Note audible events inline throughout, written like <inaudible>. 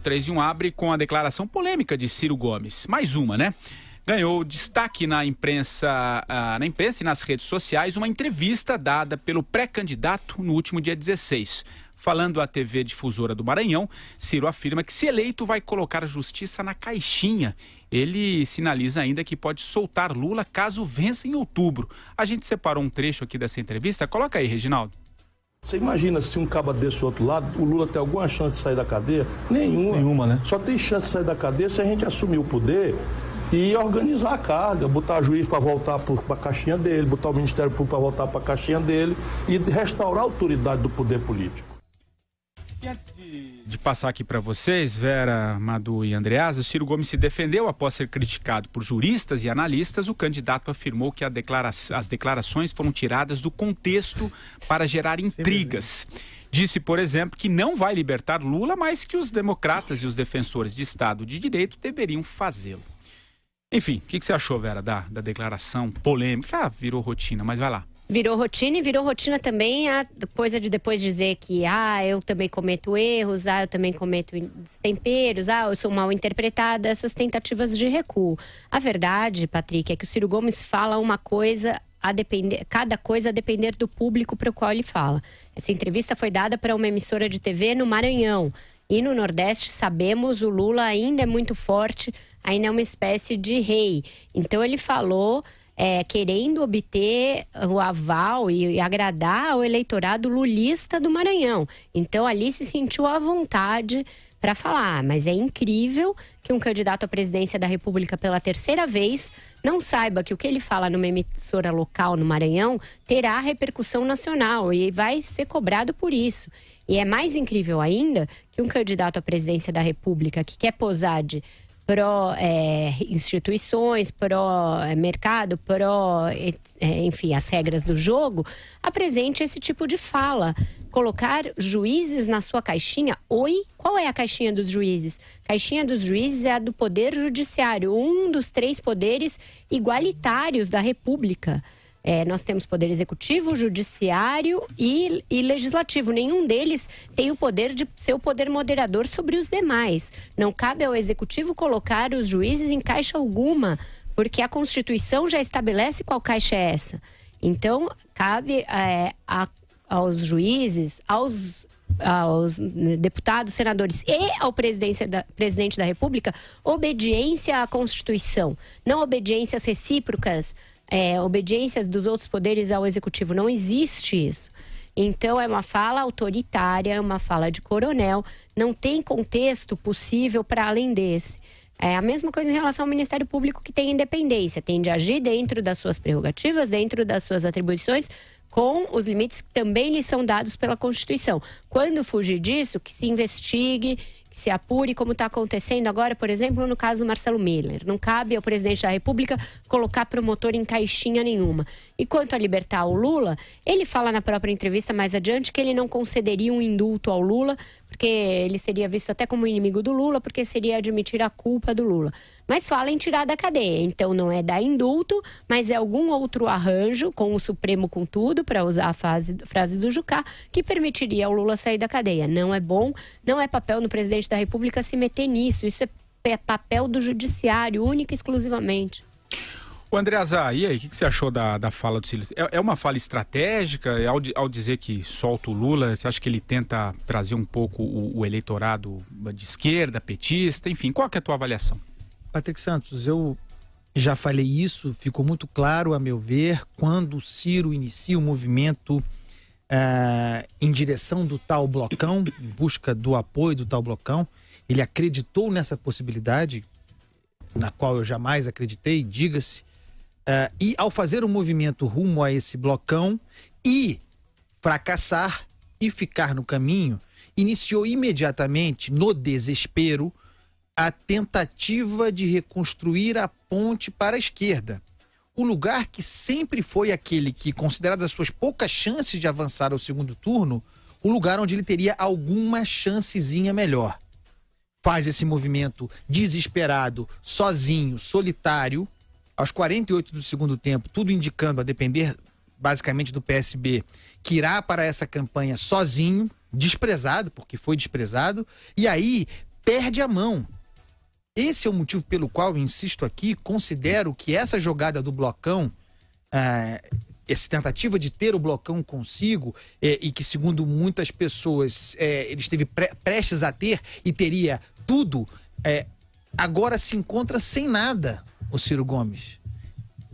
3 e 1 abre com a declaração polêmica de Ciro Gomes. Mais uma, né? ganhou destaque na imprensa, ah, na imprensa e nas redes sociais uma entrevista dada pelo pré-candidato no último dia 16. Falando à TV Difusora do Maranhão, Ciro afirma que, se eleito, vai colocar a justiça na caixinha. Ele sinaliza ainda que pode soltar Lula caso vença em outubro. A gente separou um trecho aqui dessa entrevista. Coloca aí, Reginaldo. Você imagina se um caba desse outro lado, o Lula tem alguma chance de sair da cadeia? Nenhuma. Nenhuma, né? Só tem chance de sair da cadeia se a gente assumir o poder e organizar a carga, botar juiz para voltar para a caixinha dele, botar o Ministério Público para voltar para a caixinha dele e restaurar a autoridade do poder político antes de, de passar aqui para vocês, Vera, Madu e Andreas, o Ciro Gomes se defendeu após ser criticado por juristas e analistas. O candidato afirmou que declara... as declarações foram tiradas do contexto para gerar intrigas. Disse, por exemplo, que não vai libertar Lula, mas que os democratas e os defensores de Estado de Direito deveriam fazê-lo. Enfim, o que, que, você achou, Vera, da, da declaração polêmica? ah, virou rotina, mas vai lá. Virou rotina e virou rotina também a coisa de depois dizer que, ah, eu também cometo erros, ah, eu também cometo destemperos ah, eu sou mal interpretada, essas tentativas de recuo. A verdade, Patrick, é que o Ciro Gomes fala uma coisa a depender, cada coisa a depender do público para o qual ele fala. Essa entrevista foi dada para uma emissora de TV no Maranhão. E no Nordeste, sabemos, o Lula ainda é muito forte, ainda é uma espécie de rei. Então ele falou é, querendo obter o aval e, e agradar ao eleitorado lulista do Maranhão. Então ali se sentiu à vontade para falar, mas é incrível que um candidato à presidência da República pela terceira vez não saiba que o que ele fala numa emissora local no Maranhão terá repercussão nacional e vai ser cobrado por isso. E é mais incrível ainda que um candidato à presidência da República que quer posar de pró-instituições, é, pró-mercado, pró-, é, enfim, as regras do jogo, apresente esse tipo de fala. Colocar juízes na sua caixinha, oi? Qual é a caixinha dos juízes? Caixinha dos juízes é a do Poder Judiciário, um dos três poderes igualitários da República. É, nós temos poder executivo, judiciário e, e, legislativo. Nenhum deles tem o poder de ser o poder moderador sobre os demais. Não cabe ao executivo colocar os juízes em caixa alguma, porque a Constituição já estabelece qual caixa é essa. Então, cabe é, a, aos juízes, aos aos né, deputados, senadores e ao da, presidente da República obediência à Constituição, não obediências recíprocas é, obediência dos outros poderes ao executivo. Não existe isso. Então, é uma fala autoritária, é uma fala de coronel, não tem contexto possível para além desse. É a mesma coisa em relação ao Ministério Público, que tem independência, tem de agir dentro das suas prerrogativas, dentro das suas atribuições, com os limites que também lhe são dados pela Constituição. Quando fugir disso, que se investigue que se apure, como está acontecendo agora, por exemplo, no caso do Marcelo Miller. Não cabe ao presidente da República colocar promotor em caixinha nenhuma. E quanto a libertar o Lula, ele fala na própria entrevista mais adiante que ele não concederia um indulto ao Lula, porque ele seria visto até como inimigo do Lula, porque seria admitir a culpa do Lula. Mas fala em tirar da cadeia. Então não é dar indulto, mas é algum outro arranjo com o Supremo com tudo, para usar a frase, frase do Jucá, que permitiria ao Lula sair da cadeia. Não é bom, não é papel no presidente da República se meter nisso. Isso é, é papel do judiciário, única e exclusivamente. O André Azar, e aí, o que, que, você achou da, da fala do Silas? É, é uma fala estratégica? É ao, ao, dizer que solta o Lula, você acha que ele tenta trazer um pouco o, o eleitorado de esquerda, petista, enfim, qual é a tua avaliação? Patrick Santos, eu já falei isso, ficou muito claro, a meu ver, quando o Ciro inicia o movimento eh, em direção do tal blocão, em busca do apoio do tal blocão. Ele acreditou nessa possibilidade, na qual eu jamais acreditei, diga-se, Uh, e ao fazer o um movimento rumo a esse blocão e fracassar e ficar no caminho, iniciou imediatamente, no desespero, a tentativa de reconstruir a ponte para a esquerda. O lugar que sempre foi aquele que, consideradas as suas poucas chances de avançar ao segundo turno, o lugar onde ele teria alguma chancezinha melhor. Faz esse movimento desesperado, sozinho, solitário, aos 48 do segundo tempo, tudo indicando, a depender basicamente do PSB, que irá para essa campanha sozinho, desprezado, porque foi desprezado, e aí perde a mão. Esse é o motivo pelo qual, insisto aqui, considero que essa jogada do blocão, ah, essa tentativa de ter o blocão consigo, eh, e que, segundo muitas pessoas, eh, ele esteve pre prestes a ter e teria tudo, eh, agora se encontra sem nada o Ciro Gomes.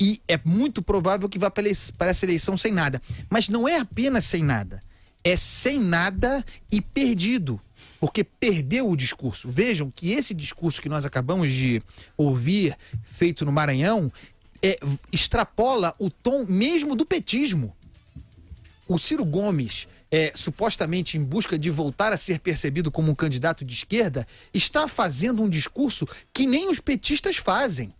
E é muito provável que vá para essa eleição sem nada. Mas não é apenas sem nada. É sem nada e perdido. Porque perdeu o discurso. Vejam que esse discurso que nós acabamos de ouvir, feito no Maranhão, é, extrapola o tom mesmo do petismo. O Ciro Gomes, é, supostamente em busca de voltar a ser percebido como um candidato de esquerda, está fazendo um discurso que nem os petistas fazem.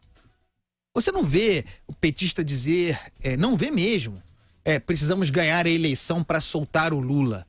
Você não vê o petista dizer, é, não vê mesmo, é, precisamos ganhar a eleição para soltar o Lula.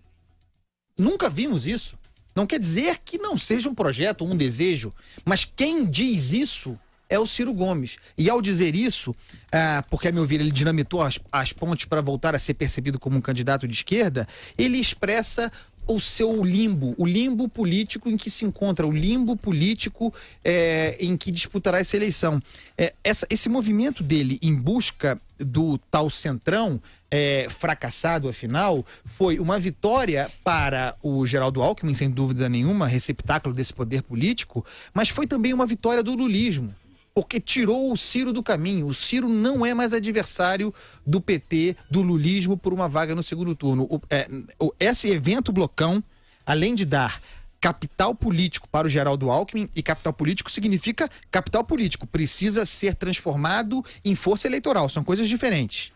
Nunca vimos isso. Não quer dizer que não seja um projeto, um desejo, mas quem diz isso é o Ciro Gomes. E ao dizer isso, ah, porque a meu ver ele dinamitou as, as pontes para voltar a ser percebido como um candidato de esquerda, ele expressa o seu limbo, o limbo político em que se encontra, o limbo político é, em que disputará essa eleição. É, essa, esse movimento dele em busca do tal centrão é, fracassado, afinal, foi uma vitória para o Geraldo Alckmin, sem dúvida nenhuma, receptáculo desse poder político, mas foi também uma vitória do lulismo porque tirou o Ciro do caminho. O Ciro não é mais adversário do PT, do lulismo, por uma vaga no segundo turno. O, é, o, esse evento blocão, além de dar capital político para o Geraldo Alckmin, e capital político significa capital político, precisa ser transformado em força eleitoral, são coisas diferentes.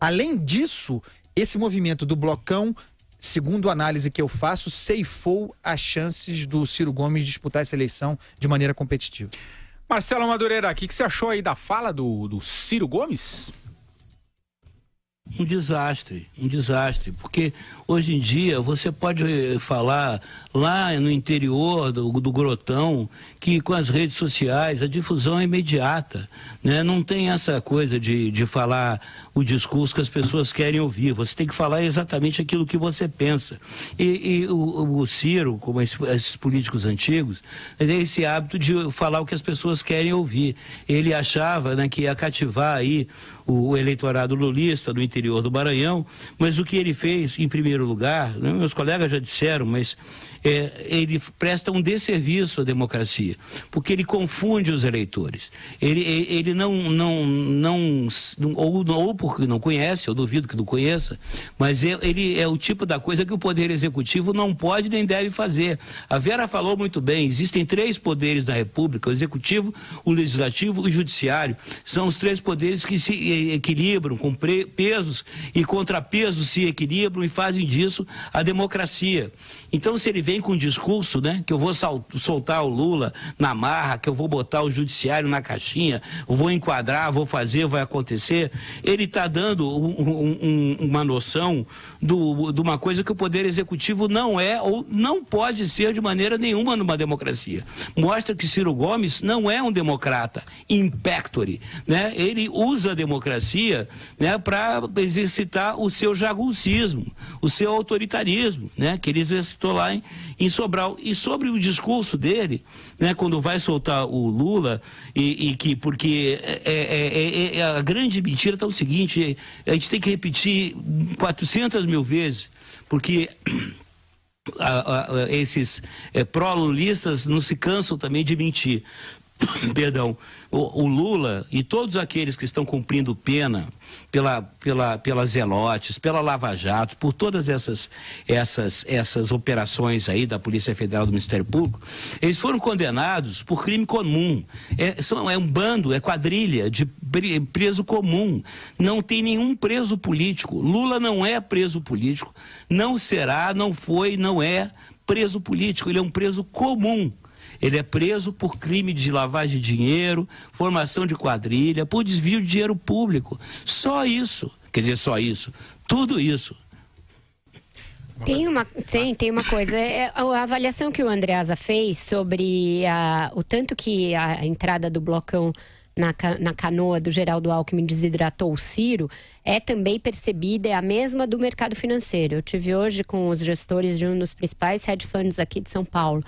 Além disso, esse movimento do blocão segundo a análise que eu faço, ceifou as chances do Ciro Gomes disputar essa eleição de maneira competitiva. Marcelo Madureira, o que, que você achou aí da fala do, do Ciro Gomes? um desastre, um desastre, porque hoje em dia você pode eh, falar lá no interior do, do Grotão que com as redes sociais a difusão é imediata, né? Não tem essa coisa de, de falar o discurso que as pessoas querem ouvir, você tem que falar exatamente aquilo que você pensa. E, e o, o, Ciro, como esses, políticos antigos, tem esse hábito de falar o que as pessoas querem ouvir. Ele achava né, que ia cativar aí o, o eleitorado lulista do interior interior do Maranhão, mas o que ele fez, em primeiro lugar, né, meus colegas já disseram, mas é, ele presta um desserviço à democracia, porque ele confunde os eleitores. Ele, ele não, não, não ou, ou porque não conhece, eu duvido que não conheça, mas é, ele é o tipo da coisa que o Poder Executivo não pode nem deve fazer. A Vera falou muito bem, existem três poderes na República, o Executivo, o Legislativo e o Judiciário. São os três poderes que se equilibram com peso pesos e contrapesos se equilibram e fazem disso a democracia. Então, se ele vem com um discurso, né, que eu vou soltar o Lula na marra, que eu vou botar o judiciário na caixinha, vou enquadrar, vou fazer, vai acontecer, ele está dando um, um, uma noção do, de uma coisa que o Poder Executivo não é ou não pode ser de maneira nenhuma numa democracia. Mostra que Ciro Gomes não é um democrata, impectore, né? Ele usa a democracia, né, para exercitar o seu jaguncismo, o seu autoritarismo, né, que ele exercitou lá em, em Sobral. E sobre o discurso dele, né, quando vai soltar o Lula, e, e que porque é, é, é, é, é a grande mentira está o seguinte, a gente tem que repetir 400 mil vezes, porque <clears throat> a, a, esses é, pró-lulistas não se cansam também de mentir. <coughs> perdão, o, o, Lula e todos aqueles que estão cumprindo pena pela, pela, pelas Zelotes, pela Lava Jato, por todas essas, essas, essas operações aí da Polícia Federal do Ministério Público, eles foram condenados por crime comum. É, são, é um bando, é quadrilha de preso comum. Não tem nenhum preso político. Lula não é preso político, não será, não foi, não é preso político, ele é um preso comum. Ele é preso por crime de lavagem de dinheiro, formação de quadrilha, por desvio de dinheiro público. Só isso. Quer dizer, só isso. Tudo isso. Tem uma, tem, tem uma coisa. É, é a avaliação que o Andreasa fez sobre a, o tanto que a entrada do blocão na, na canoa do Geraldo Alckmin desidratou o Ciro é também percebida, é a mesma do mercado financeiro. Eu tive hoje com os gestores de um dos principais hedge funds aqui de São Paulo.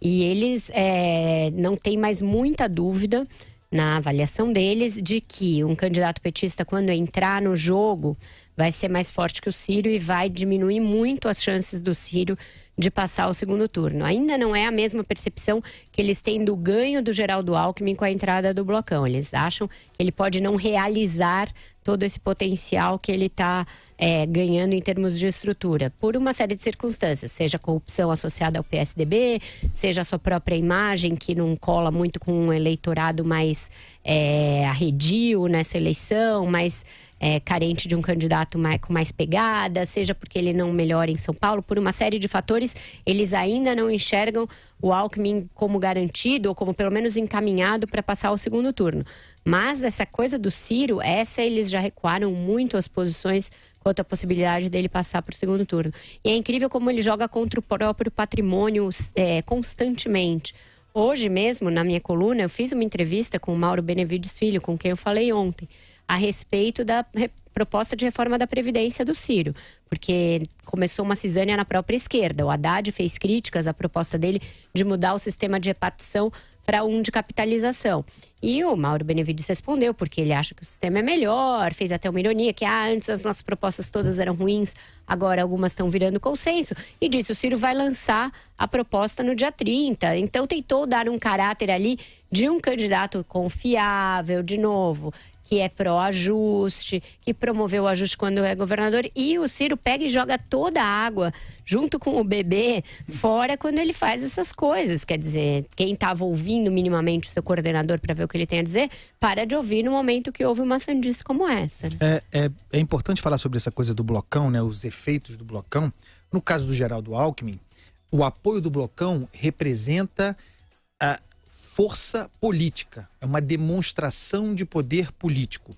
E eles é, não têm mais muita dúvida na avaliação deles de que um candidato petista, quando entrar no jogo, vai ser mais forte que o Ciro e vai diminuir muito as chances do Ciro de passar o segundo turno. Ainda não é a mesma percepção que eles têm do ganho do Geraldo Alckmin com a entrada do blocão. Eles acham que ele pode não realizar todo esse potencial que ele está é, ganhando em termos de estrutura, por uma série de circunstâncias, seja corrupção associada ao PSDB, seja a sua própria imagem, que não cola muito com um eleitorado mais é, arredio nessa eleição, mas é, carente de um candidato mais, com mais pegada, seja porque ele não melhora em São Paulo, por uma série de fatores, eles ainda não enxergam o Alckmin como garantido ou como pelo menos encaminhado para passar ao segundo turno. Mas essa coisa do Ciro, essa eles já recuaram muito as posições quanto à possibilidade dele passar para o segundo turno. E é incrível como ele joga contra o próprio patrimônio é, constantemente. Hoje mesmo, na minha coluna, eu fiz uma entrevista com o Mauro Benevides Filho, com quem eu falei ontem a respeito da proposta de reforma da Previdência do Ciro, porque começou uma cisânia na própria esquerda. O Haddad fez críticas à proposta dele de mudar o sistema de repartição para um de capitalização. E o Mauro Benevides respondeu, porque ele acha que o sistema é melhor, fez até uma ironia, que ah, antes as nossas propostas todas eram ruins, agora algumas estão virando consenso. E disse, o Ciro vai lançar a proposta no dia 30. Então tentou dar um caráter ali de um candidato confiável, de novo, que é pró-ajuste, que promoveu o ajuste quando é governador. E o Ciro pega e joga toda a água junto com o bebê fora quando ele faz essas coisas. Quer dizer, quem estava ouvindo minimamente o seu coordenador para ver o que ele tem a dizer, para de ouvir no momento que houve uma sandice como essa. Né? É, é, é importante falar sobre essa coisa do blocão, né? Os efeitos do blocão. No caso do Geraldo Alckmin, o apoio do blocão representa a, força política, é uma demonstração de poder político.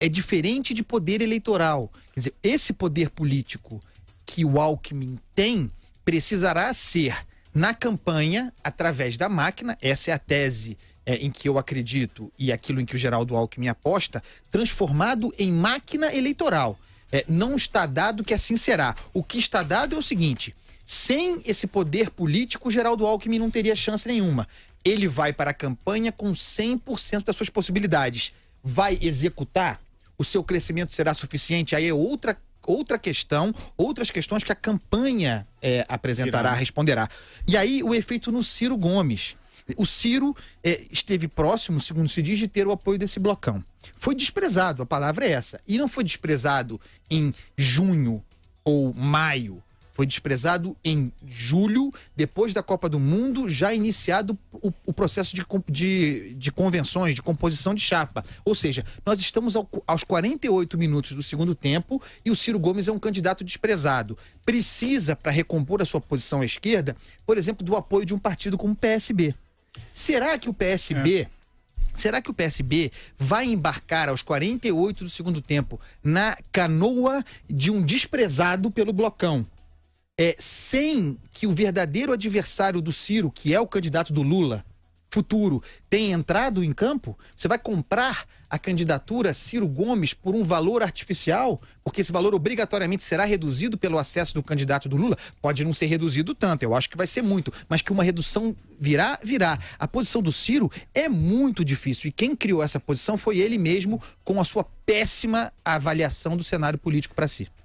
É diferente de poder eleitoral. Quer dizer, esse poder político que o Alckmin tem precisará ser na campanha através da máquina. Essa é a tese é, em que eu acredito e aquilo em que o Geraldo Alckmin aposta, transformado em máquina eleitoral. É, não está dado que assim será. O que está dado é o seguinte: sem esse poder político, Geraldo Alckmin não teria chance nenhuma. Ele vai para a campanha com 100% das suas possibilidades. Vai executar? O seu crescimento será suficiente? Aí é outra outra questão, outras questões que a campanha é, apresentará, responderá. E aí o efeito no Ciro Gomes. O Ciro é, esteve próximo, segundo se diz, de ter o apoio desse blocão. Foi desprezado, a palavra é essa. E não foi desprezado em junho ou maio foi desprezado em julho, depois da Copa do Mundo, já iniciado o, o processo de, de, de, convenções, de composição de chapa. Ou seja, nós estamos ao, aos 48 minutos do segundo tempo e o Ciro Gomes é um candidato desprezado. Precisa, para recompor a sua posição à esquerda, por exemplo, do apoio de um partido como o PSB. Será que o PSB. É. Será que o PSB vai embarcar aos 48 do segundo tempo na canoa de um desprezado pelo blocão? é, sem que o verdadeiro adversário do Ciro, que é o candidato do Lula, futuro tenha entrado em campo, você vai comprar a candidatura Ciro Gomes por um valor artificial, porque esse valor obrigatoriamente será reduzido pelo acesso do candidato do Lula. Pode não ser reduzido tanto, eu acho que vai ser muito, mas que uma redução virá, virá. A posição do Ciro é muito difícil e quem criou essa posição foi ele mesmo com a sua péssima avaliação do cenário político para si.